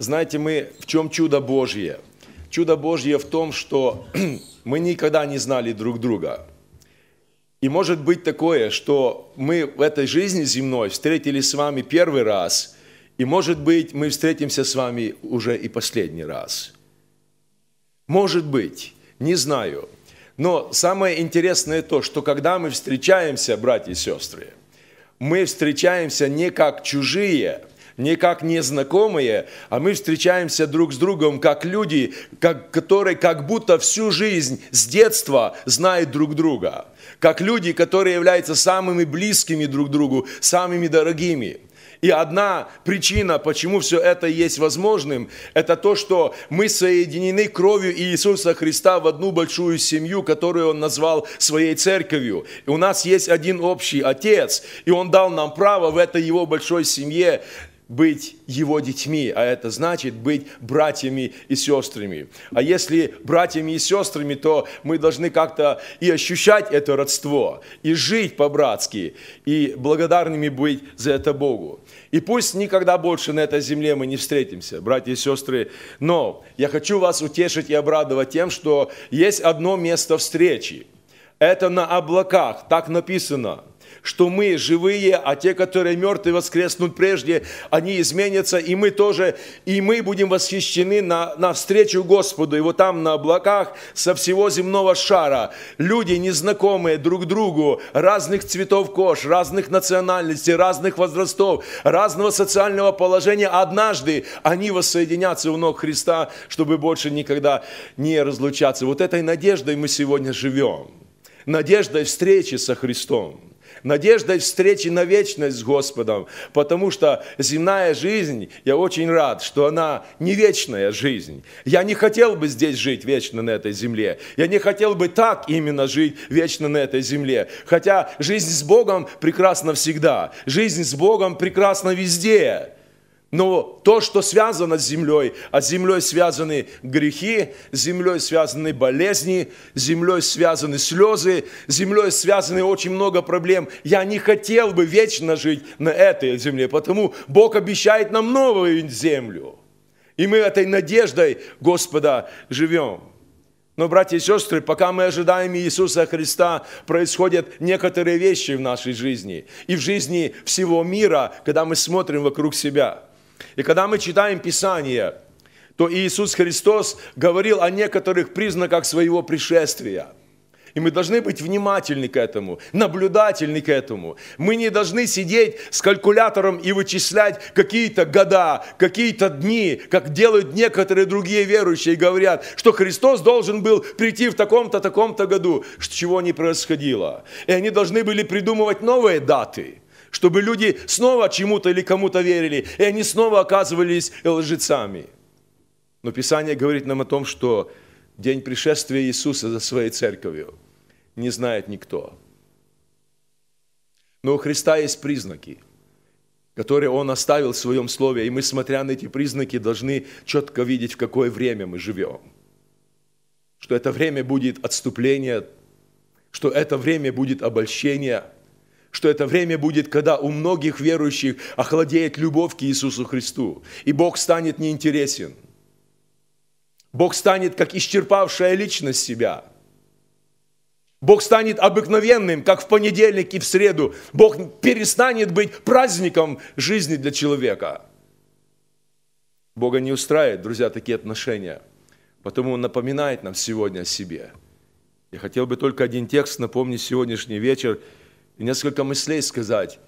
Знаете, мы в чем чудо Божье? Чудо Божье в том, что мы никогда не знали друг друга. И может быть такое, что мы в этой жизни земной встретились с вами первый раз, и может быть мы встретимся с вами уже и последний раз. Может быть, не знаю. Но самое интересное то, что когда мы встречаемся, братья и сестры, мы встречаемся не как чужие – не как незнакомые, а мы встречаемся друг с другом как люди, как, которые как будто всю жизнь с детства знают друг друга, как люди, которые являются самыми близкими друг другу, самыми дорогими. И одна причина, почему все это есть возможным, это то, что мы соединены кровью Иисуса Христа в одну большую семью, которую Он назвал своей церковью. И у нас есть один общий Отец, и Он дал нам право в этой Его большой семье быть его детьми, а это значит быть братьями и сестрами. А если братьями и сестрами, то мы должны как-то и ощущать это родство, и жить по-братски, и благодарными быть за это Богу. И пусть никогда больше на этой земле мы не встретимся, братья и сестры, но я хочу вас утешить и обрадовать тем, что есть одно место встречи – это на облаках, так написано что мы живые, а те, которые мертвы, воскреснут прежде, они изменятся, и мы тоже, и мы будем восхищены на, на встречу Господу, и вот там на облаках со всего земного шара. Люди, незнакомые друг другу, разных цветов кож, разных национальностей, разных возрастов, разного социального положения, однажды они воссоединятся у ног Христа, чтобы больше никогда не разлучаться. Вот этой надеждой мы сегодня живем надеждой встречи со Христом, надеждой встречи на вечность с Господом, потому что земная жизнь, я очень рад, что она не вечная жизнь. Я не хотел бы здесь жить вечно на этой земле. Я не хотел бы так именно жить вечно на этой земле. Хотя жизнь с Богом прекрасна всегда. Жизнь с Богом прекрасна везде. Но то, что связано с землей, а с землей связаны грехи, с землей связаны болезни, с землей связаны слезы, с землей связаны очень много проблем. Я не хотел бы вечно жить на этой земле, потому Бог обещает нам новую землю. И мы этой надеждой Господа живем. Но, братья и сестры, пока мы ожидаем Иисуса Христа, происходят некоторые вещи в нашей жизни и в жизни всего мира, когда мы смотрим вокруг себя – и когда мы читаем Писание, то Иисус Христос говорил о некоторых признаках своего пришествия – и мы должны быть внимательны к этому, наблюдательны к этому. Мы не должны сидеть с калькулятором и вычислять какие-то года, какие-то дни, как делают некоторые другие верующие и говорят, что Христос должен был прийти в таком-то, таком-то году, чего не происходило. И они должны были придумывать новые даты чтобы люди снова чему-то или кому-то верили, и они снова оказывались лжецами. Но Писание говорит нам о том, что день пришествия Иисуса за своей церковью не знает никто. Но у Христа есть признаки, которые Он оставил в Своем Слове, и мы, смотря на эти признаки, должны четко видеть, в какое время мы живем. Что это время будет отступление, что это время будет обольщение – что это время будет, когда у многих верующих охладеет любовь к Иисусу Христу, и Бог станет неинтересен. Бог станет как исчерпавшая личность себя. Бог станет обыкновенным, как в понедельник и в среду. Бог перестанет быть праздником жизни для человека. Бога не устраивает, друзья, такие отношения. Потому Он напоминает нам сегодня о себе. Я хотел бы только один текст напомнить сегодняшний вечер – и несколько мыслей сказать,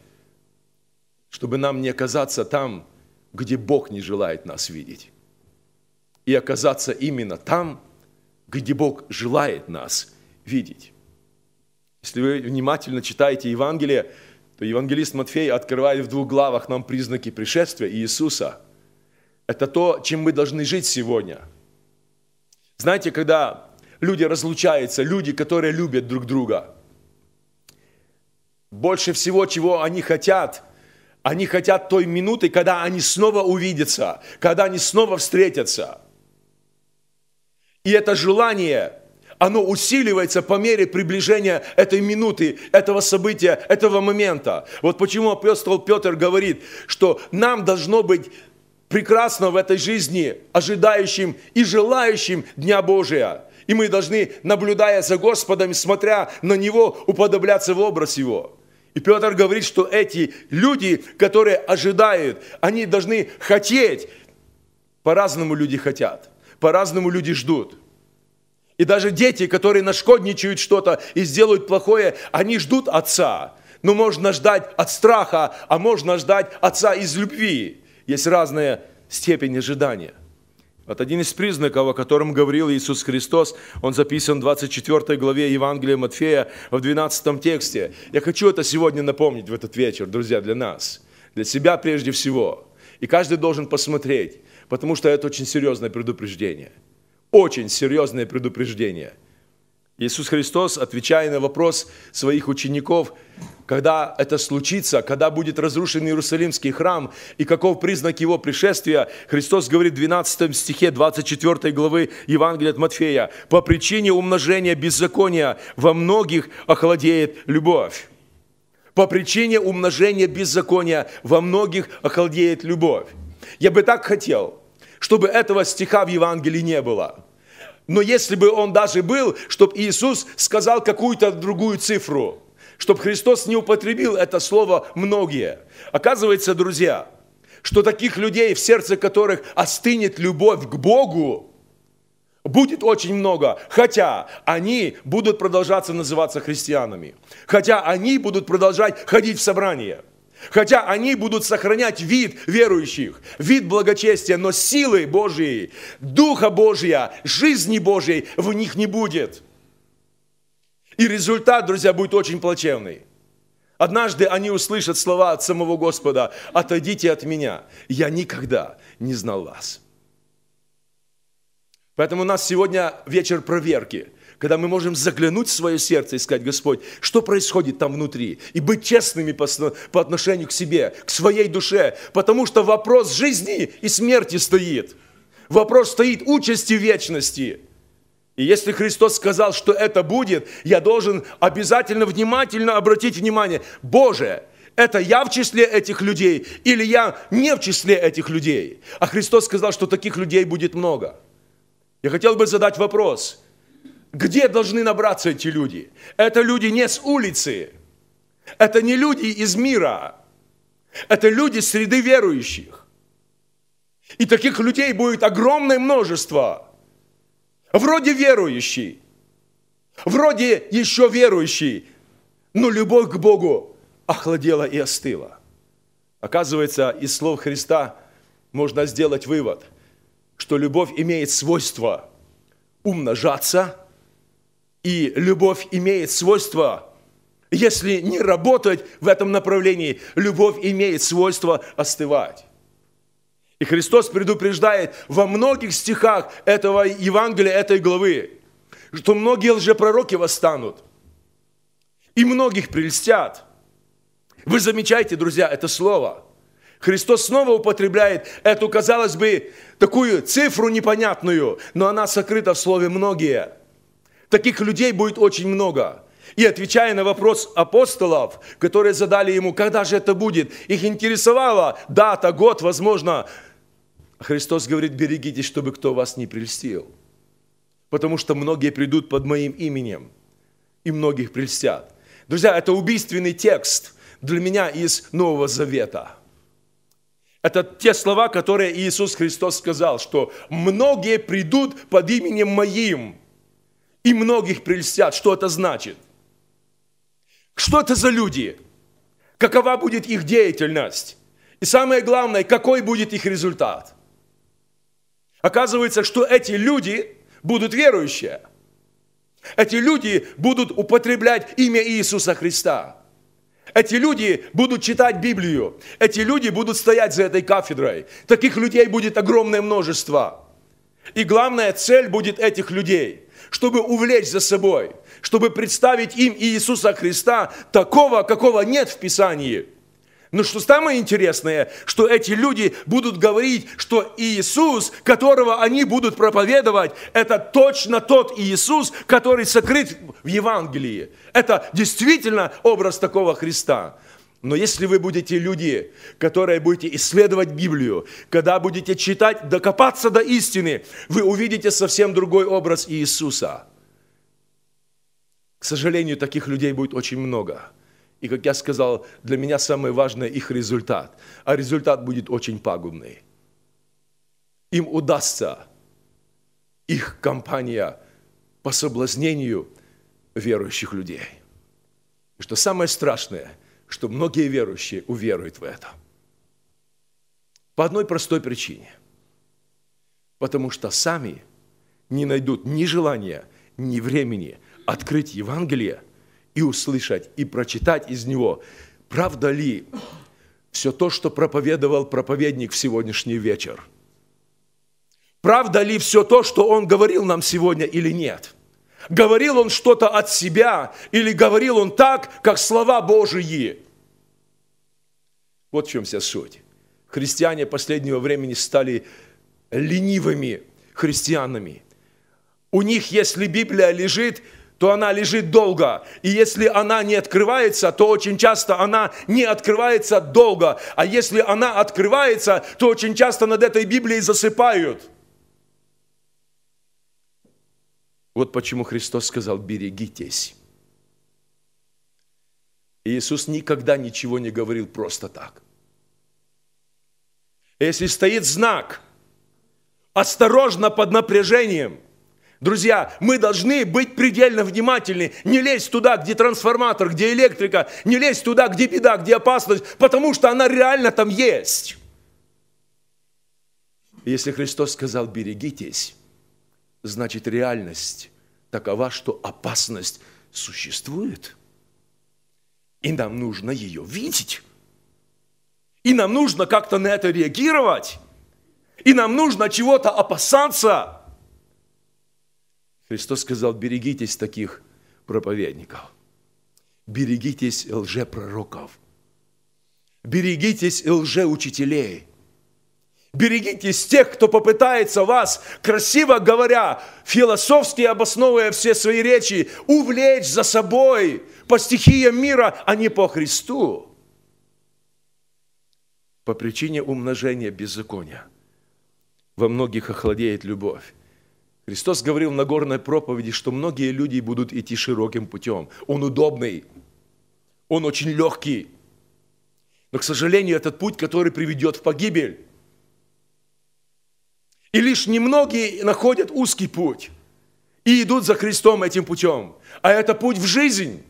чтобы нам не оказаться там, где Бог не желает нас видеть, и оказаться именно там, где Бог желает нас видеть. Если вы внимательно читаете Евангелие, то евангелист Матфей открывает в двух главах нам признаки пришествия Иисуса. Это то, чем мы должны жить сегодня. Знаете, когда люди разлучаются, люди, которые любят друг друга – больше всего, чего они хотят, они хотят той минуты, когда они снова увидятся, когда они снова встретятся. И это желание, оно усиливается по мере приближения этой минуты, этого события, этого момента. Вот почему апостол Петр говорит, что нам должно быть прекрасно в этой жизни, ожидающим и желающим Дня Божия. И мы должны, наблюдая за Господом, смотря на Него, уподобляться в образ Его. И Петр говорит, что эти люди, которые ожидают, они должны хотеть. По-разному люди хотят, по-разному люди ждут. И даже дети, которые нашкодничают что-то и сделают плохое, они ждут отца. Но можно ждать от страха, а можно ждать отца из любви. Есть разная степень ожидания. Вот один из признаков, о котором говорил Иисус Христос, он записан в 24 главе Евангелия Матфея в 12 тексте. Я хочу это сегодня напомнить в этот вечер, друзья, для нас, для себя прежде всего. И каждый должен посмотреть, потому что это очень серьезное предупреждение. Очень серьезное предупреждение – Иисус Христос, отвечая на вопрос своих учеников, когда это случится, когда будет разрушен Иерусалимский храм и каков признак его пришествия, Христос говорит в 12 стихе 24 главы Евангелия от Матфея, «По причине умножения беззакония во многих охладеет любовь». По причине умножения беззакония во многих охладеет любовь. Я бы так хотел, чтобы этого стиха в Евангелии не было – но если бы он даже был, чтобы Иисус сказал какую-то другую цифру, чтобы Христос не употребил это слово «многие». Оказывается, друзья, что таких людей, в сердце которых остынет любовь к Богу, будет очень много, хотя они будут продолжаться называться христианами, хотя они будут продолжать ходить в собрания. Хотя они будут сохранять вид верующих, вид благочестия, но силы Божьей, Духа Божья, жизни Божьей в них не будет. И результат, друзья, будет очень плачевный. Однажды они услышат слова от самого Господа, «Отойдите от меня, я никогда не знал вас». Поэтому у нас сегодня вечер проверки – когда мы можем заглянуть в свое сердце и сказать, Господь, что происходит там внутри, и быть честными по, отношению к себе, к своей душе, потому что вопрос жизни и смерти стоит. Вопрос стоит участи вечности. И если Христос сказал, что это будет, я должен обязательно внимательно обратить внимание, Боже, это я в числе этих людей или я не в числе этих людей? А Христос сказал, что таких людей будет много. Я хотел бы задать вопрос – где должны набраться эти люди? Это люди не с улицы. Это не люди из мира. Это люди среды верующих. И таких людей будет огромное множество. Вроде верующий, вроде еще верующий, но любовь к Богу охладела и остыла. Оказывается, из слов Христа можно сделать вывод, что любовь имеет свойство умножаться – и любовь имеет свойство, если не работать в этом направлении, любовь имеет свойство остывать. И Христос предупреждает во многих стихах этого Евангелия, этой главы, что многие лжепророки восстанут, и многих прельстят. Вы замечаете, друзья, это слово. Христос снова употребляет эту, казалось бы, такую цифру непонятную, но она сокрыта в слове «многие». Таких людей будет очень много. И отвечая на вопрос апостолов, которые задали ему, когда же это будет, их интересовала дата, год, возможно. А Христос говорит, берегитесь, чтобы кто вас не прельстил. Потому что многие придут под моим именем, и многих прельстят. Друзья, это убийственный текст для меня из Нового Завета. Это те слова, которые Иисус Христос сказал, что многие придут под именем моим – и многих прельстят. Что это значит? Что это за люди? Какова будет их деятельность? И самое главное, какой будет их результат? Оказывается, что эти люди будут верующие. Эти люди будут употреблять имя Иисуса Христа. Эти люди будут читать Библию. Эти люди будут стоять за этой кафедрой. Таких людей будет огромное множество. И главная цель будет этих людей – чтобы увлечь за собой, чтобы представить им Иисуса Христа, такого, какого нет в Писании. Но что самое интересное, что эти люди будут говорить, что Иисус, которого они будут проповедовать, это точно тот Иисус, который сокрыт в Евангелии. Это действительно образ такого Христа. Но если вы будете люди, которые будете исследовать Библию, когда будете читать, докопаться до истины, вы увидите совсем другой образ Иисуса. К сожалению, таких людей будет очень много. И, как я сказал, для меня самое важное их результат. А результат будет очень пагубный. Им удастся их компания по соблазнению верующих людей. И что самое страшное – что многие верующие уверуют в это. По одной простой причине. Потому что сами не найдут ни желания, ни времени открыть Евангелие и услышать, и прочитать из него, правда ли все то, что проповедовал проповедник в сегодняшний вечер. Правда ли все то, что он говорил нам сегодня или нет – Говорил он что-то от себя или говорил он так, как слова Божии? Вот в чем вся суть. Христиане последнего времени стали ленивыми христианами. У них, если Библия лежит, то она лежит долго. И если она не открывается, то очень часто она не открывается долго. А если она открывается, то очень часто над этой Библией засыпают – Вот почему Христос сказал, берегитесь. Иисус никогда ничего не говорил просто так. А если стоит знак, осторожно под напряжением. Друзья, мы должны быть предельно внимательны, не лезть туда, где трансформатор, где электрика, не лезть туда, где беда, где опасность, потому что она реально там есть. Если Христос сказал, берегитесь, значит реальность такова, что опасность существует. И нам нужно ее видеть. И нам нужно как-то на это реагировать. И нам нужно чего-то опасаться. Христос сказал, берегитесь таких проповедников. Берегитесь лжепророков. Берегитесь лжеучителей. Берегитесь тех, кто попытается вас, красиво говоря, философски обосновывая все свои речи, увлечь за собой по стихиям мира, а не по Христу. По причине умножения беззакония во многих охладеет любовь. Христос говорил на горной проповеди, что многие люди будут идти широким путем. Он удобный, он очень легкий. Но, к сожалению, этот путь, который приведет в погибель, и лишь немногие находят узкий путь и идут за Христом этим путем. А это путь в жизнь.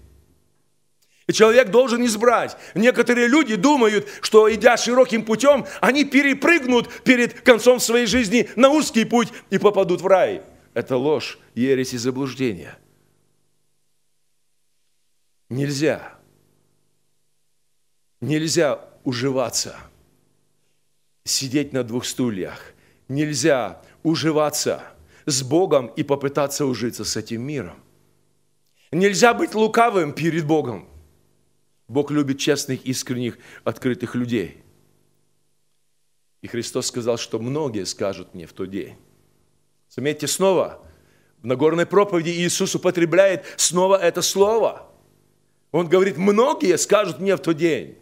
И человек должен избрать. Некоторые люди думают, что идя широким путем, они перепрыгнут перед концом своей жизни на узкий путь и попадут в рай. Это ложь, ересь и заблуждение. Нельзя. Нельзя уживаться, сидеть на двух стульях нельзя уживаться с Богом и попытаться ужиться с этим миром. Нельзя быть лукавым перед Богом. Бог любит честных, искренних, открытых людей. И Христос сказал, что многие скажут мне в тот день. Заметьте снова, в Нагорной проповеди Иисус употребляет снова это слово. Он говорит, многие скажут мне в тот день.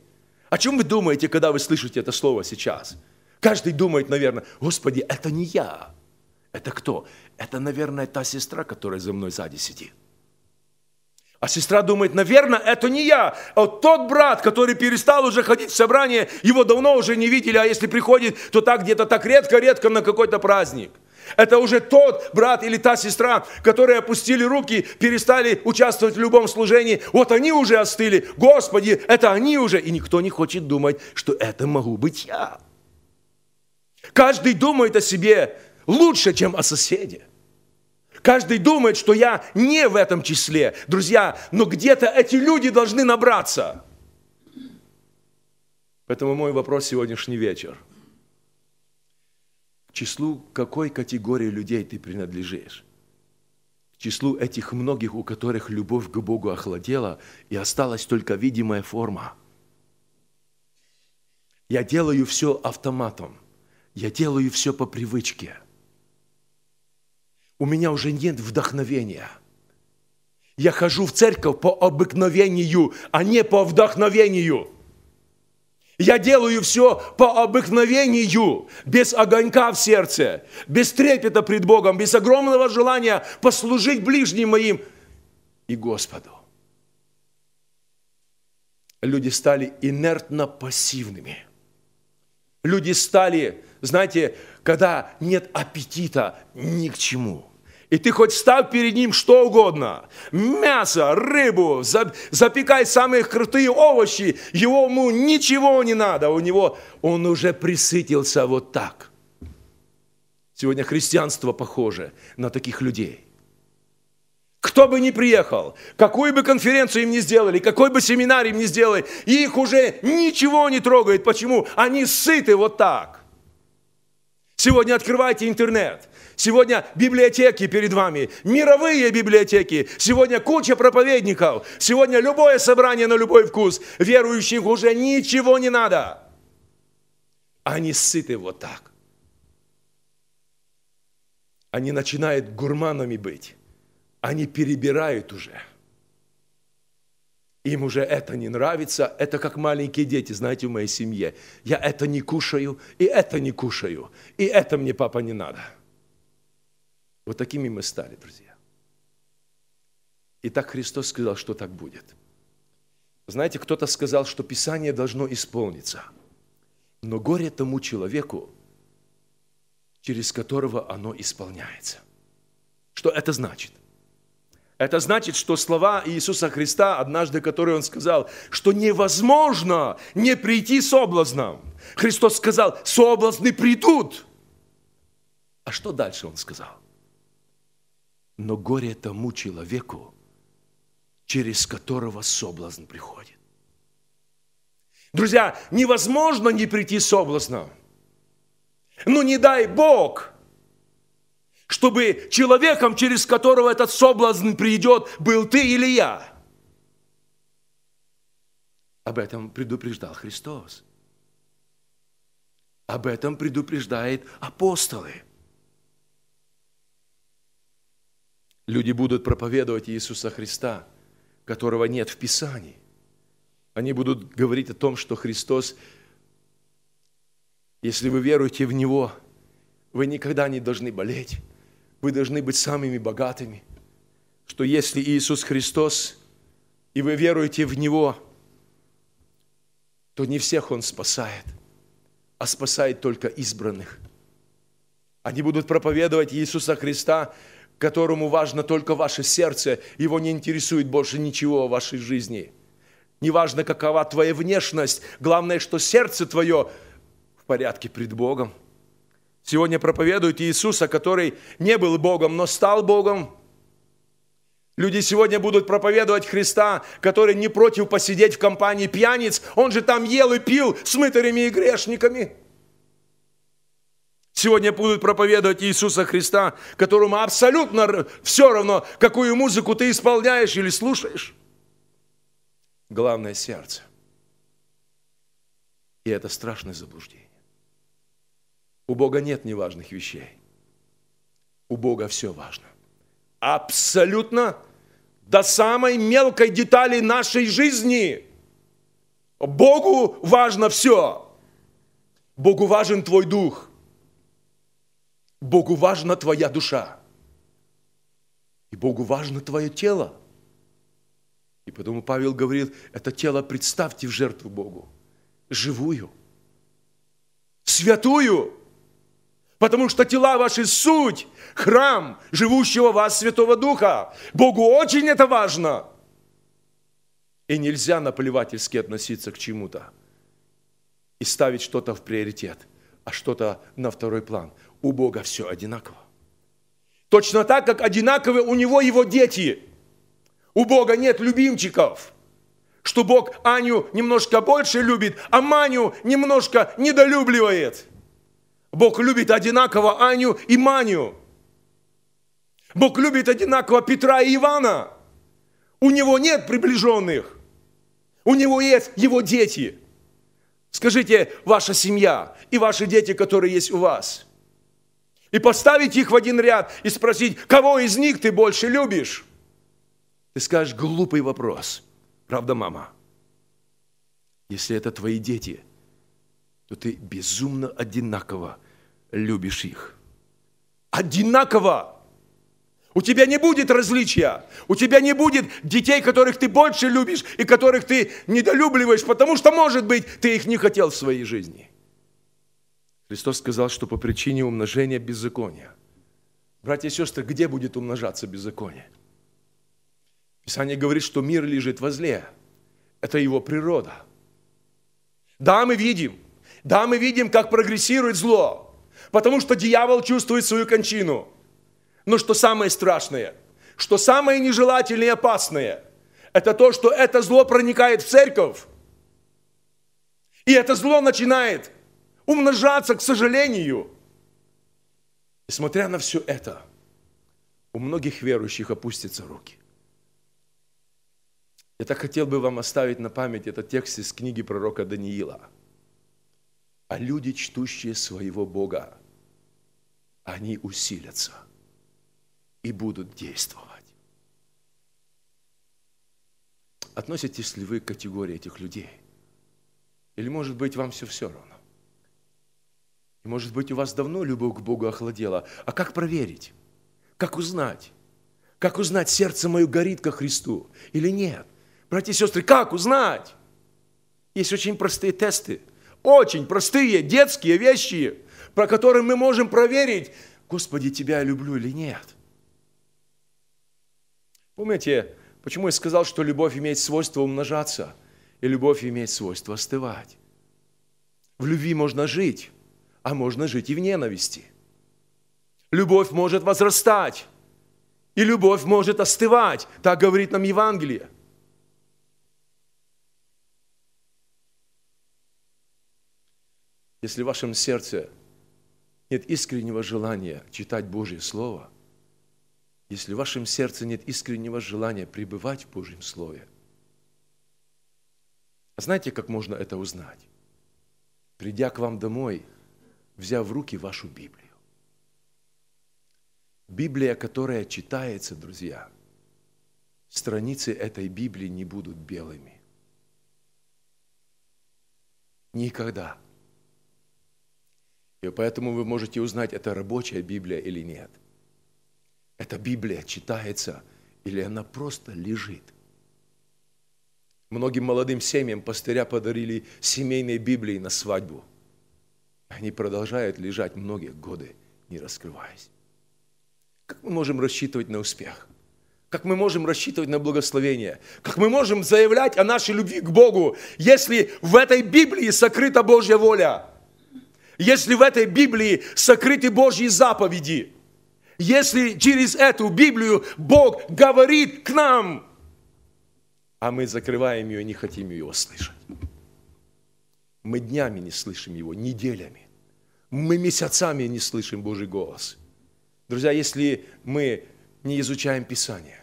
О чем вы думаете, когда вы слышите это слово сейчас? – Каждый думает, наверное, Господи, это не я. Это кто? Это, наверное, та сестра, которая за мной сзади сидит. А сестра думает, наверное, это не я, а вот тот брат, который перестал уже ходить в собрание, его давно уже не видели, а если приходит, то так где-то так редко-редко на какой-то праздник. Это уже тот брат или та сестра, которые опустили руки, перестали участвовать в любом служении. Вот они уже остыли. Господи, это они уже. И никто не хочет думать, что это могу быть я. Каждый думает о себе лучше, чем о соседе. Каждый думает, что я не в этом числе. Друзья, но где-то эти люди должны набраться. Поэтому мой вопрос сегодняшний вечер. К числу какой категории людей ты принадлежишь? К числу этих многих, у которых любовь к Богу охладела, и осталась только видимая форма. Я делаю все автоматом я делаю все по привычке. У меня уже нет вдохновения. Я хожу в церковь по обыкновению, а не по вдохновению. Я делаю все по обыкновению, без огонька в сердце, без трепета пред Богом, без огромного желания послужить ближним моим и Господу. Люди стали инертно-пассивными. Люди стали знаете, когда нет аппетита ни к чему. И ты хоть став перед ним что угодно, мясо, рыбу, запекай самые крутые овощи, его ему ничего не надо, у него он уже присытился вот так. Сегодня христианство похоже на таких людей. Кто бы ни приехал, какую бы конференцию им ни сделали, какой бы семинар им ни сделали, их уже ничего не трогает. Почему? Они сыты вот так. Сегодня открывайте интернет. Сегодня библиотеки перед вами, мировые библиотеки. Сегодня куча проповедников. Сегодня любое собрание на любой вкус. Верующих уже ничего не надо. Они сыты вот так. Они начинают гурманами быть. Они перебирают уже – им уже это не нравится, это как маленькие дети, знаете, в моей семье. Я это не кушаю, и это не кушаю, и это мне, папа, не надо. Вот такими мы стали, друзья. И так Христос сказал, что так будет. Знаете, кто-то сказал, что Писание должно исполниться. Но горе тому человеку, через которого оно исполняется. Что это значит? Это значит, что слова Иисуса Христа, однажды которые Он сказал, что невозможно не прийти с облазном. Христос сказал, соблазны придут. А что дальше Он сказал? Но горе тому человеку, через которого соблазн приходит. Друзья, невозможно не прийти с облазном. Ну не дай Бог – чтобы человеком, через которого этот соблазн придет, был ты или я. Об этом предупреждал Христос. Об этом предупреждает апостолы. Люди будут проповедовать Иисуса Христа, которого нет в Писании. Они будут говорить о том, что Христос, если вы веруете в Него, вы никогда не должны болеть вы должны быть самыми богатыми, что если Иисус Христос, и вы веруете в Него, то не всех Он спасает, а спасает только избранных. Они будут проповедовать Иисуса Христа, которому важно только ваше сердце, его не интересует больше ничего о вашей жизни. Неважно, какова твоя внешность, главное, что сердце твое в порядке пред Богом. Сегодня проповедуют Иисуса, который не был Богом, но стал Богом. Люди сегодня будут проповедовать Христа, который не против посидеть в компании пьяниц. Он же там ел и пил с мытарями и грешниками. Сегодня будут проповедовать Иисуса Христа, которому абсолютно все равно, какую музыку ты исполняешь или слушаешь. Главное сердце. И это страшное заблуждение. У Бога нет неважных вещей. У Бога все важно. Абсолютно до самой мелкой детали нашей жизни. Богу важно все. Богу важен твой дух. Богу важна твоя душа. И Богу важно твое тело. И потому Павел говорит, это тело представьте в жертву Богу, живую, святую, потому что тела ваши – суть, храм живущего вас Святого Духа. Богу очень это важно. И нельзя наплевательски относиться к чему-то и ставить что-то в приоритет, а что-то на второй план. У Бога все одинаково. Точно так, как одинаковы у него его дети. У Бога нет любимчиков – что Бог Аню немножко больше любит, а Маню немножко недолюбливает – Бог любит одинаково Аню и Маню. Бог любит одинаково Петра и Ивана. У него нет приближенных. У него есть его дети. Скажите, ваша семья и ваши дети, которые есть у вас. И поставить их в один ряд и спросить, кого из них ты больше любишь? Ты скажешь, глупый вопрос. Правда, мама? Если это твои дети – то ты безумно одинаково любишь их. Одинаково! У тебя не будет различия. У тебя не будет детей, которых ты больше любишь и которых ты недолюбливаешь, потому что, может быть, ты их не хотел в своей жизни. Христос сказал, что по причине умножения беззакония. Братья и сестры, где будет умножаться беззаконие? Писание говорит, что мир лежит во зле. Это его природа. Да, мы видим – да, мы видим, как прогрессирует зло, потому что дьявол чувствует свою кончину. Но что самое страшное, что самое нежелательное и опасное, это то, что это зло проникает в церковь. И это зло начинает умножаться, к сожалению. Смотря на все это, у многих верующих опустятся руки. Я так хотел бы вам оставить на память этот текст из книги пророка Даниила – а люди, чтущие своего Бога, они усилятся и будут действовать. Относитесь ли вы к категории этих людей? Или, может быть, вам все все равно? И, может быть, у вас давно любовь к Богу охладела. А как проверить? Как узнать? Как узнать, сердце мое горит ко Христу или нет? Братья и сестры, как узнать? Есть очень простые тесты. Очень простые детские вещи, про которые мы можем проверить, Господи, Тебя я люблю или нет. Помните, почему я сказал, что любовь имеет свойство умножаться, и любовь имеет свойство остывать? В любви можно жить, а можно жить и в ненависти. Любовь может возрастать, и любовь может остывать. Так говорит нам Евангелие. Если в вашем сердце нет искреннего желания читать Божье Слово, если в вашем сердце нет искреннего желания пребывать в Божьем Слове, а знаете, как можно это узнать? Придя к вам домой, взяв в руки вашу Библию. Библия, которая читается, друзья, страницы этой Библии не будут белыми. Никогда. Никогда. И поэтому вы можете узнать, это рабочая Библия или нет. Эта Библия читается или она просто лежит. Многим молодым семьям пастыря подарили семейные Библии на свадьбу. Они продолжают лежать многие годы, не раскрываясь. Как мы можем рассчитывать на успех? Как мы можем рассчитывать на благословение? Как мы можем заявлять о нашей любви к Богу, если в этой Библии сокрыта Божья воля? если в этой Библии сокрыты Божьи заповеди, если через эту Библию Бог говорит к нам, а мы закрываем ее и не хотим его слышать. Мы днями не слышим его, неделями. Мы месяцами не слышим Божий голос. Друзья, если мы не изучаем Писание,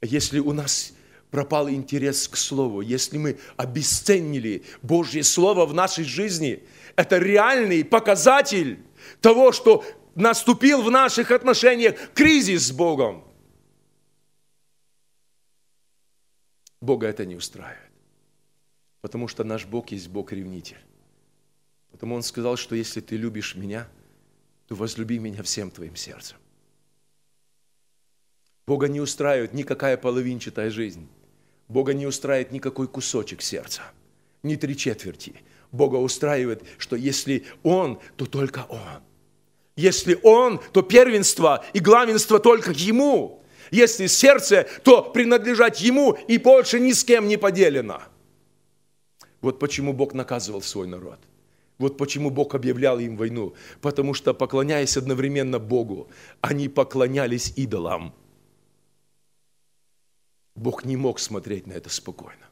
если у нас пропал интерес к Слову, если мы обесценили Божье Слово в нашей жизни – это реальный показатель того, что наступил в наших отношениях кризис с Богом. Бога это не устраивает. Потому что наш Бог есть Бог-ревнитель. Потому Он сказал, что если ты любишь меня, то возлюби меня всем твоим сердцем. Бога не устраивает никакая половинчатая жизнь. Бога не устраивает никакой кусочек сердца. Ни три четверти – Бога устраивает, что если Он, то только Он. Если Он, то первенство и главенство только Ему. Если сердце, то принадлежать Ему и больше ни с кем не поделено. Вот почему Бог наказывал свой народ. Вот почему Бог объявлял им войну. Потому что, поклоняясь одновременно Богу, они поклонялись идолам. Бог не мог смотреть на это спокойно.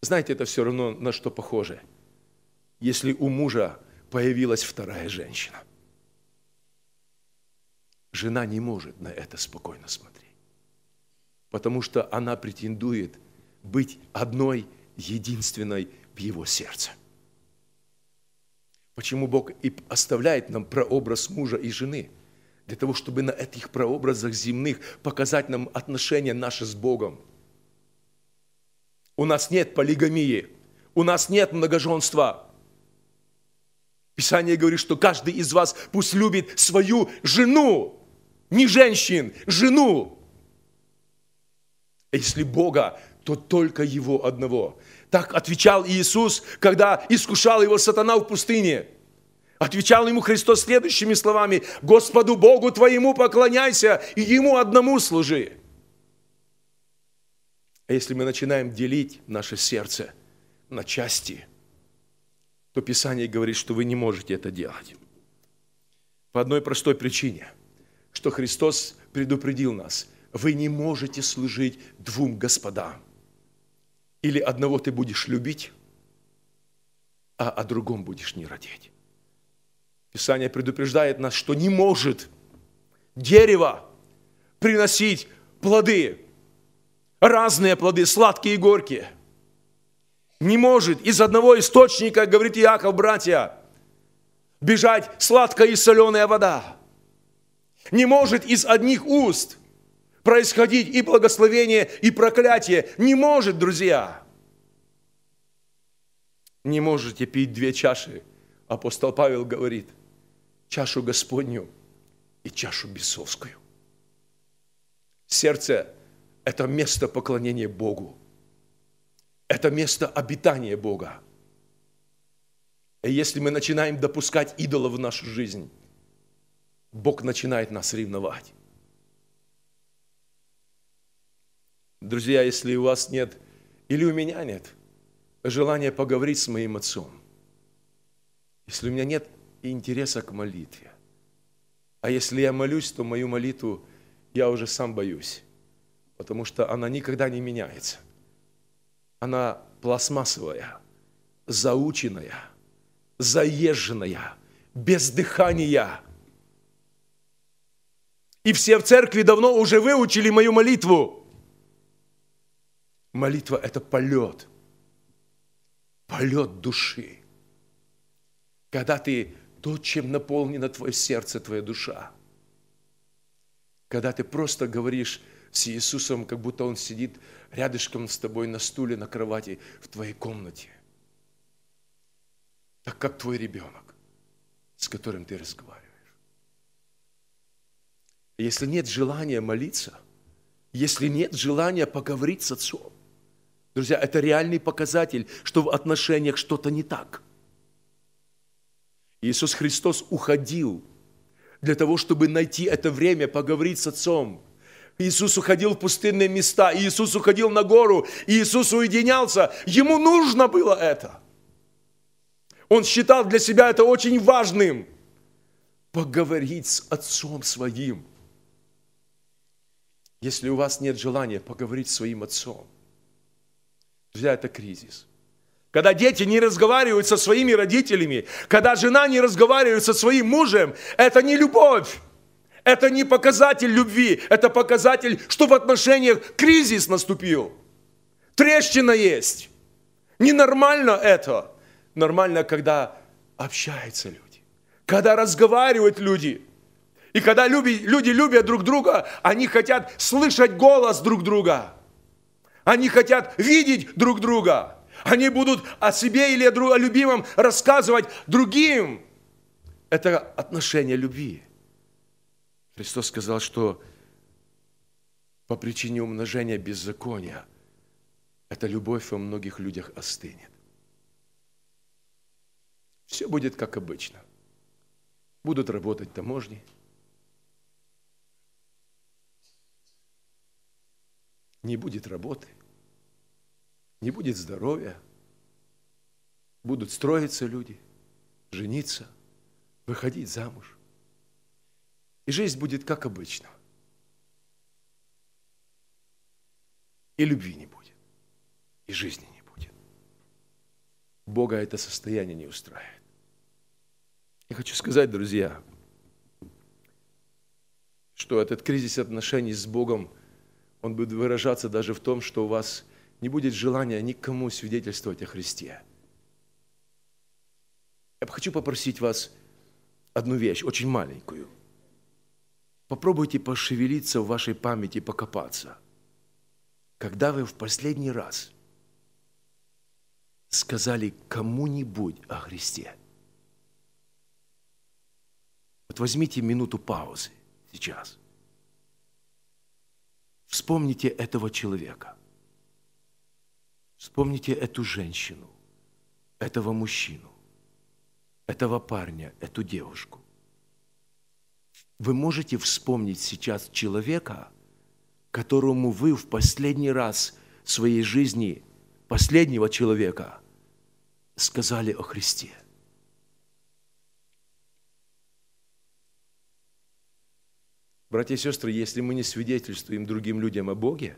Знаете, это все равно на что похоже. Если у мужа появилась вторая женщина, жена не может на это спокойно смотреть, потому что она претендует быть одной, единственной в его сердце. Почему Бог и оставляет нам прообраз мужа и жены? Для того, чтобы на этих прообразах земных показать нам отношения наши с Богом – у нас нет полигамии, у нас нет многоженства. Писание говорит, что каждый из вас пусть любит свою жену, не женщин, жену. А если Бога, то только Его одного. Так отвечал Иисус, когда искушал Его сатана в пустыне. Отвечал Ему Христос следующими словами, «Господу Богу твоему поклоняйся и Ему одному служи». А если мы начинаем делить наше сердце на части, то Писание говорит, что вы не можете это делать. По одной простой причине, что Христос предупредил нас, вы не можете служить двум господам. Или одного ты будешь любить, а о другом будешь не родить. Писание предупреждает нас, что не может дерево приносить плоды разные плоды, сладкие и горькие. Не может из одного источника, говорит Иаков, братья, бежать сладкая и соленая вода. Не может из одних уст происходить и благословение, и проклятие. Не может, друзья. Не можете пить две чаши, апостол Павел говорит, чашу Господню и чашу бесовскую. Сердце это место поклонения Богу. Это место обитания Бога. И если мы начинаем допускать идола в нашу жизнь, Бог начинает нас ревновать. Друзья, если у вас нет, или у меня нет, желания поговорить с моим отцом, если у меня нет интереса к молитве, а если я молюсь, то мою молитву я уже сам боюсь потому что она никогда не меняется. Она пластмассовая, заученная, заезженная, без дыхания. И все в церкви давно уже выучили мою молитву. Молитва – это полет, полет души. Когда ты то, чем наполнено твое сердце, твоя душа. Когда ты просто говоришь – с Иисусом, как будто Он сидит рядышком с тобой на стуле, на кровати, в твоей комнате. Так как твой ребенок, с которым ты разговариваешь. Если нет желания молиться, если нет желания поговорить с отцом, друзья, это реальный показатель, что в отношениях что-то не так. Иисус Христос уходил для того, чтобы найти это время поговорить с отцом – Иисус уходил в пустынные места, Иисус уходил на гору, Иисус уединялся. Ему нужно было это. Он считал для себя это очень важным. Поговорить с отцом своим. Если у вас нет желания поговорить с своим отцом, друзья, это кризис. Когда дети не разговаривают со своими родителями, когда жена не разговаривает со своим мужем, это не любовь. Это не показатель любви, это показатель, что в отношениях кризис наступил. Трещина есть. Ненормально это. Нормально, когда общаются люди, когда разговаривают люди. И когда люди, люди любят друг друга, они хотят слышать голос друг друга. Они хотят видеть друг друга. Они будут о себе или о, друг, о любимом рассказывать другим. Это отношение любви. Христос сказал, что по причине умножения беззакония эта любовь во многих людях остынет. Все будет как обычно. Будут работать таможни. Не будет работы. Не будет здоровья. Будут строиться люди, жениться, выходить замуж и жизнь будет как обычно. И любви не будет, и жизни не будет. Бога это состояние не устраивает. Я хочу сказать, друзья, что этот кризис отношений с Богом, он будет выражаться даже в том, что у вас не будет желания никому свидетельствовать о Христе. Я хочу попросить вас одну вещь, очень маленькую – Попробуйте пошевелиться в вашей памяти, покопаться. Когда вы в последний раз сказали кому-нибудь о Христе? Вот возьмите минуту паузы сейчас. Вспомните этого человека. Вспомните эту женщину, этого мужчину, этого парня, эту девушку. Вы можете вспомнить сейчас человека, которому вы в последний раз в своей жизни, последнего человека, сказали о Христе? Братья и сестры, если мы не свидетельствуем другим людям о Боге,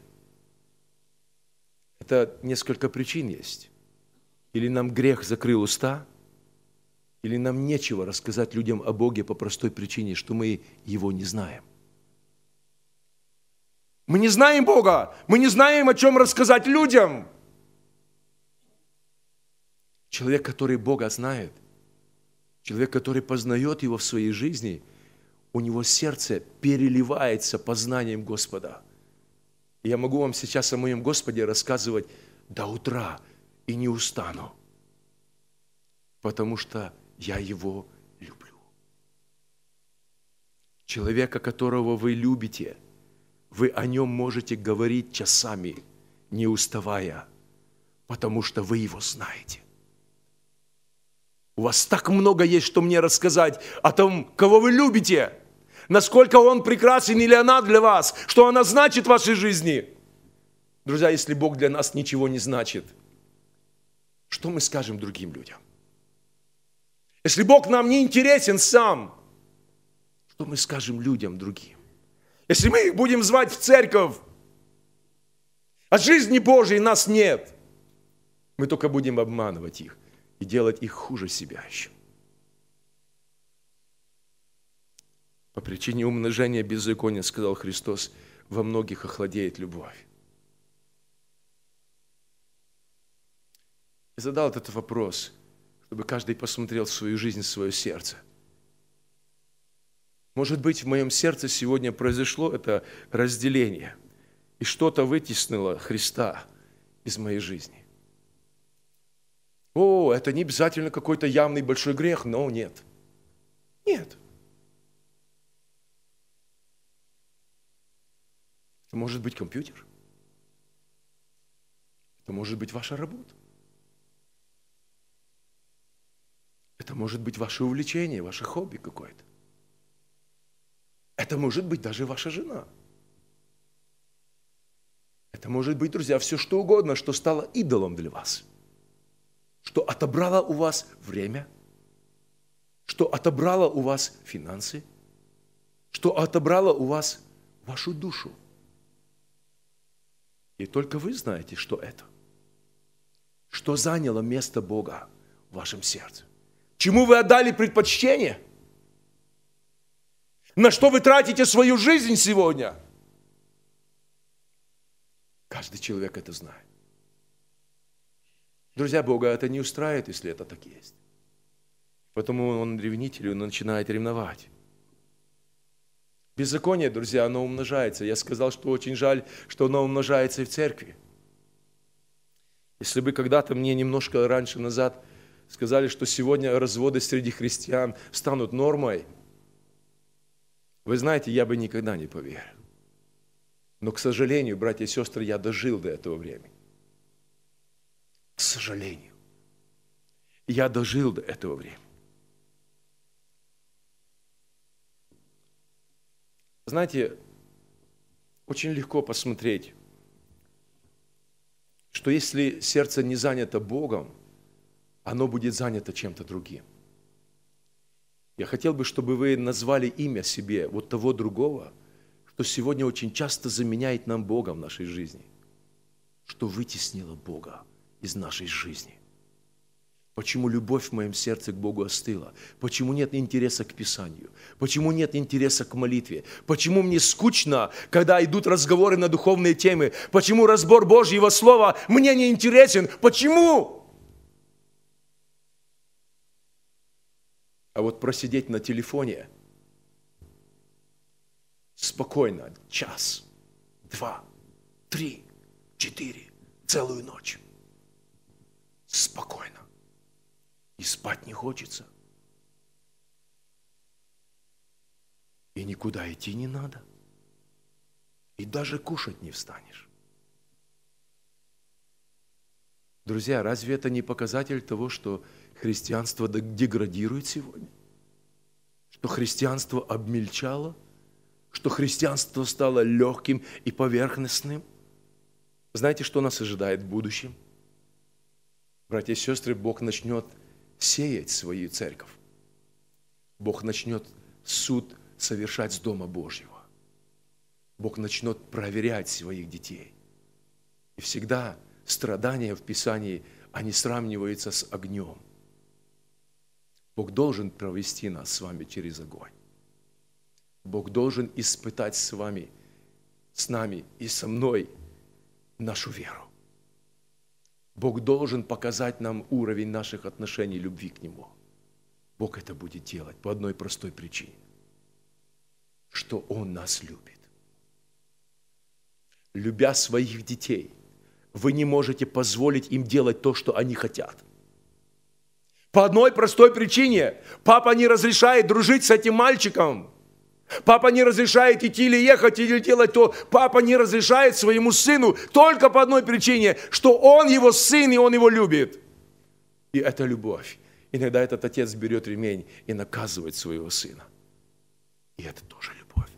это несколько причин есть. Или нам грех закрыл уста – или нам нечего рассказать людям о Боге по простой причине, что мы Его не знаем. Мы не знаем Бога, мы не знаем, о чем рассказать людям. Человек, который Бога знает, человек, который познает Его в своей жизни, у него сердце переливается познанием Господа. я могу вам сейчас о моем Господе рассказывать до утра и не устану, потому что – я его люблю. Человека, которого вы любите, вы о нем можете говорить часами, не уставая, потому что вы его знаете. У вас так много есть, что мне рассказать о том, кого вы любите, насколько он прекрасен или она для вас, что она значит в вашей жизни. Друзья, если Бог для нас ничего не значит, что мы скажем другим людям? Если Бог нам не интересен сам, что мы скажем людям другим? Если мы их будем звать в церковь, а жизни Божьей нас нет, мы только будем обманывать их и делать их хуже себя еще. По причине умножения беззакония, сказал Христос, во многих охладеет любовь. Я задал этот вопрос – чтобы каждый посмотрел свою жизнь, свое сердце. Может быть, в моем сердце сегодня произошло это разделение, и что-то вытеснило Христа из моей жизни. О, это не обязательно какой-то явный большой грех, но нет. Нет. Это может быть компьютер. Это может быть ваша работа. Это может быть ваше увлечение, ваше хобби какое-то. Это может быть даже ваша жена. Это может быть, друзья, все что угодно, что стало идолом для вас, что отобрало у вас время, что отобрало у вас финансы, что отобрало у вас вашу душу. И только вы знаете, что это, что заняло место Бога в вашем сердце. Чему вы отдали предпочтение? На что вы тратите свою жизнь сегодня? Каждый человек это знает. Друзья Бога, это не устраивает, если это так есть. Потому он ревнитель, он начинает ревновать. Беззаконие, друзья, оно умножается. Я сказал, что очень жаль, что оно умножается и в церкви. Если бы когда-то мне немножко раньше назад – сказали, что сегодня разводы среди христиан станут нормой, вы знаете, я бы никогда не поверил. Но, к сожалению, братья и сестры, я дожил до этого времени. К сожалению. Я дожил до этого времени. Знаете, очень легко посмотреть, что если сердце не занято Богом, оно будет занято чем-то другим. Я хотел бы, чтобы вы назвали имя себе вот того другого, что сегодня очень часто заменяет нам Бога в нашей жизни, что вытеснило Бога из нашей жизни. Почему любовь в моем сердце к Богу остыла? Почему нет интереса к Писанию? Почему нет интереса к молитве? Почему мне скучно, когда идут разговоры на духовные темы? Почему разбор Божьего Слова мне не интересен? Почему? А вот просидеть на телефоне спокойно час, два, три, четыре, целую ночь. Спокойно. И спать не хочется. И никуда идти не надо. И даже кушать не встанешь. Друзья, разве это не показатель того, что христианство деградирует сегодня, что христианство обмельчало, что христианство стало легким и поверхностным. Знаете, что нас ожидает в будущем? Братья и сестры, Бог начнет сеять свою церковь. Бог начнет суд совершать с Дома Божьего. Бог начнет проверять своих детей. И всегда страдания в Писании, они сравниваются с огнем. Бог должен провести нас с вами через огонь. Бог должен испытать с вами, с нами и со мной нашу веру. Бог должен показать нам уровень наших отношений любви к Нему. Бог это будет делать по одной простой причине, что Он нас любит. Любя своих детей, вы не можете позволить им делать то, что они хотят. По одной простой причине. Папа не разрешает дружить с этим мальчиком. Папа не разрешает идти или ехать, или делать то. Папа не разрешает своему сыну только по одной причине, что он его сын, и он его любит. И это любовь. Иногда этот отец берет ремень и наказывает своего сына. И это тоже любовь.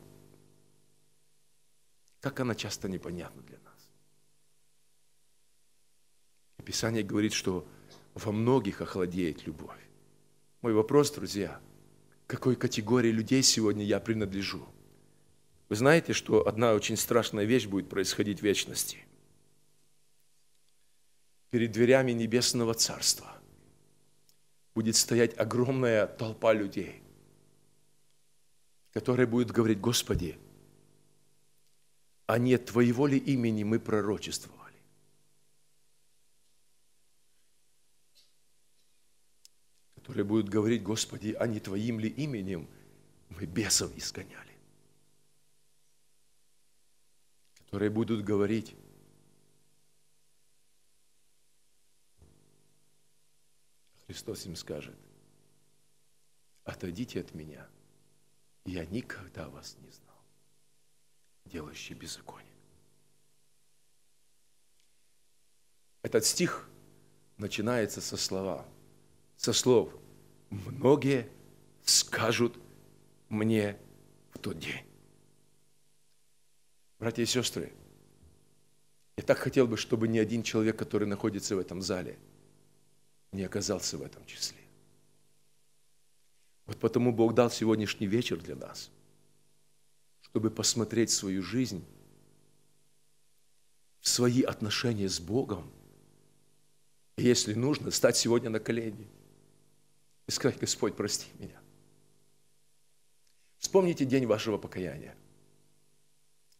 Как она часто непонятна для нас. Писание говорит, что во многих охладеет любовь. Мой вопрос, друзья, какой категории людей сегодня я принадлежу? Вы знаете, что одна очень страшная вещь будет происходить в вечности? Перед дверями Небесного Царства будет стоять огромная толпа людей, которые будут говорить, Господи, а нет Твоего ли имени мы пророчествовали? которые будут говорить, Господи, а не Твоим ли именем мы бесов изгоняли? Которые будут говорить, Христос им скажет, отойдите от меня, я никогда вас не знал, делающий беззаконие. Этот стих начинается со слова, со слов многие скажут мне в тот день. Братья и сестры, я так хотел бы, чтобы ни один человек, который находится в этом зале, не оказался в этом числе. Вот потому Бог дал сегодняшний вечер для нас, чтобы посмотреть свою жизнь, свои отношения с Богом, и, если нужно, стать сегодня на колени – и сказать, Господь, прости меня. Вспомните день вашего покаяния.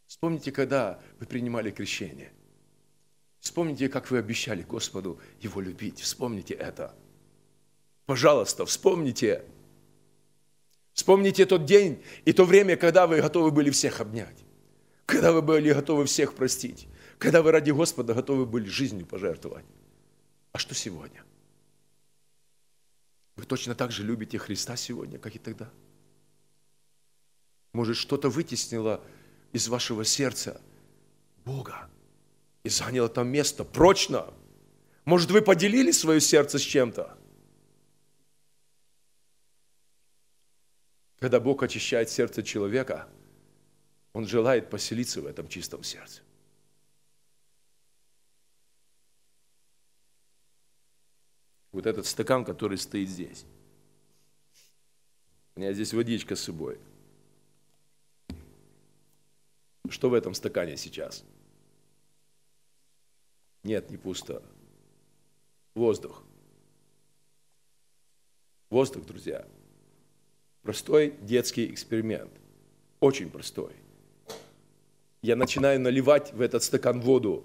Вспомните, когда вы принимали крещение. Вспомните, как вы обещали Господу Его любить. Вспомните это. Пожалуйста, вспомните. Вспомните тот день и то время, когда вы готовы были всех обнять, когда вы были готовы всех простить, когда вы ради Господа готовы были жизнью пожертвовать. А что сегодня? Вы точно так же любите Христа сегодня, как и тогда? Может, что-то вытеснило из вашего сердца Бога и заняло там место прочно? Может, вы поделили свое сердце с чем-то? Когда Бог очищает сердце человека, Он желает поселиться в этом чистом сердце. Вот этот стакан, который стоит здесь. У меня здесь водичка с собой. Что в этом стакане сейчас? Нет, не пусто. Воздух. Воздух, друзья. Простой детский эксперимент. Очень простой. Я начинаю наливать в этот стакан воду.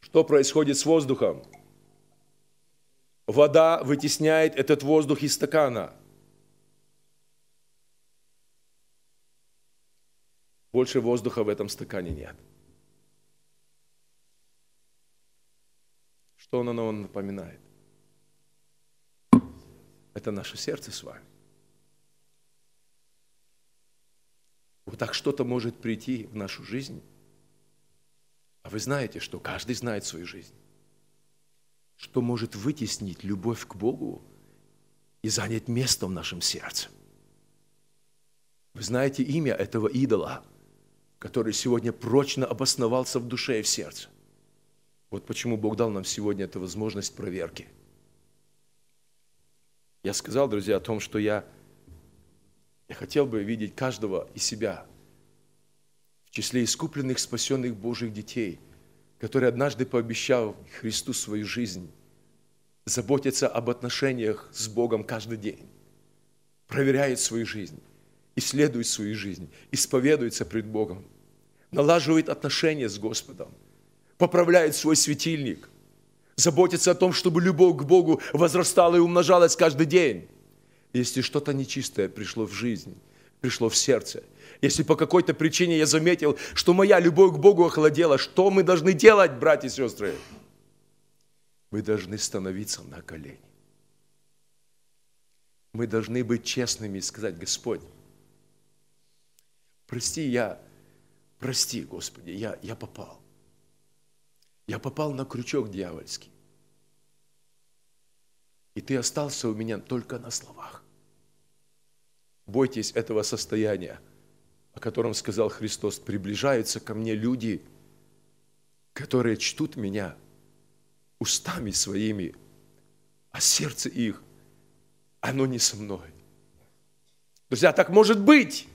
Что происходит с воздухом? вода вытесняет этот воздух из стакана. Больше воздуха в этом стакане нет. Что оно нам напоминает? Это наше сердце с вами. Вот так что-то может прийти в нашу жизнь. А вы знаете, что каждый знает свою жизнь что может вытеснить любовь к Богу и занять место в нашем сердце. Вы знаете имя этого идола, который сегодня прочно обосновался в душе и в сердце. Вот почему Бог дал нам сегодня эту возможность проверки. Я сказал, друзья, о том, что я, я хотел бы видеть каждого и себя в числе искупленных, спасенных Божьих детей – который однажды пообещал Христу свою жизнь, заботится об отношениях с Богом каждый день, проверяет свою жизнь, исследует свою жизнь, исповедуется пред Богом, налаживает отношения с Господом, поправляет свой светильник, заботится о том, чтобы любовь к Богу возрастала и умножалась каждый день. Если что-то нечистое пришло в жизнь, пришло в сердце – если по какой-то причине я заметил, что моя любовь к Богу охладела, что мы должны делать, братья и сестры? Мы должны становиться на колени. Мы должны быть честными и сказать, Господь, прости, я, прости, Господи, я, я попал. Я попал на крючок дьявольский. И ты остался у меня только на словах. Бойтесь этого состояния – о котором сказал Христос, приближаются ко мне люди, которые чтут меня устами своими, а сердце их, оно не со мной. Друзья, так может быть.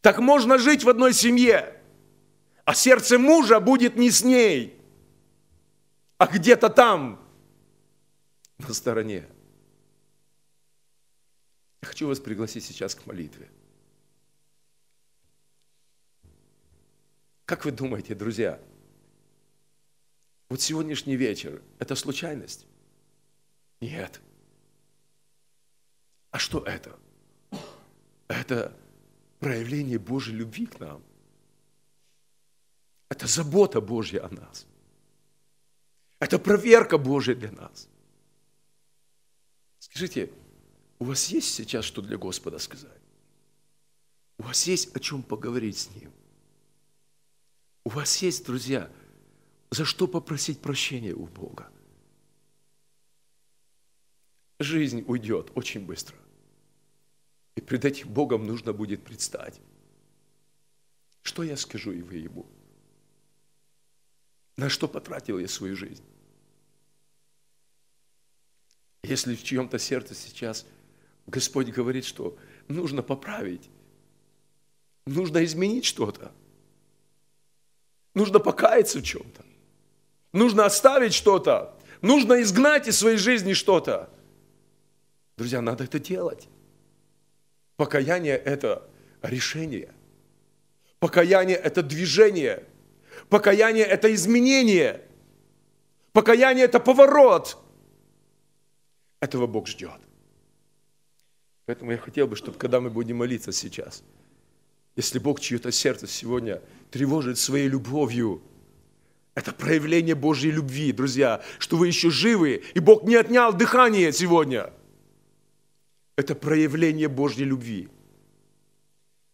Так можно жить в одной семье, а сердце мужа будет не с ней, а где-то там, на стороне. Я хочу вас пригласить сейчас к молитве. Как вы думаете, друзья, вот сегодняшний вечер – это случайность? Нет. А что это? Это проявление Божьей любви к нам. Это забота Божья о нас. Это проверка Божья для нас. Скажите, у вас есть сейчас что для Господа сказать? У вас есть о чем поговорить с Ним? У вас есть, друзья, за что попросить прощения у Бога? Жизнь уйдет очень быстро. И пред этим Богом нужно будет предстать. Что я скажу и вы ему? На что потратил я свою жизнь? Если в чьем-то сердце сейчас – Господь говорит, что нужно поправить, нужно изменить что-то, нужно покаяться в чем-то, нужно оставить что-то, нужно изгнать из своей жизни что-то. Друзья, надо это делать. Покаяние – это решение. Покаяние – это движение. Покаяние – это изменение. Покаяние – это поворот. Этого Бог ждет. Поэтому я хотел бы, чтобы когда мы будем молиться сейчас, если Бог чье-то сердце сегодня тревожит своей любовью, это проявление Божьей любви, друзья, что вы еще живы, и Бог не отнял дыхание сегодня. Это проявление Божьей любви.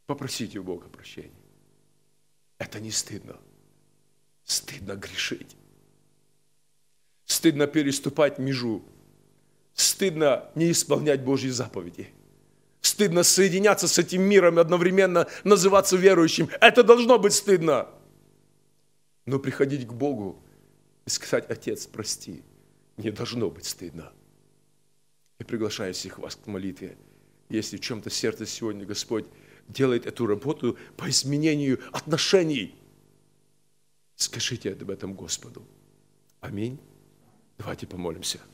Попросите у Бога прощения. Это не стыдно. Стыдно грешить. Стыдно переступать межу. Стыдно не исполнять Божьи заповеди стыдно соединяться с этим миром и одновременно называться верующим. Это должно быть стыдно. Но приходить к Богу и сказать, Отец, прости, не должно быть стыдно. Я приглашаю всех вас к молитве. Если в чем-то сердце сегодня Господь делает эту работу по изменению отношений, скажите об этом Господу. Аминь. Давайте помолимся.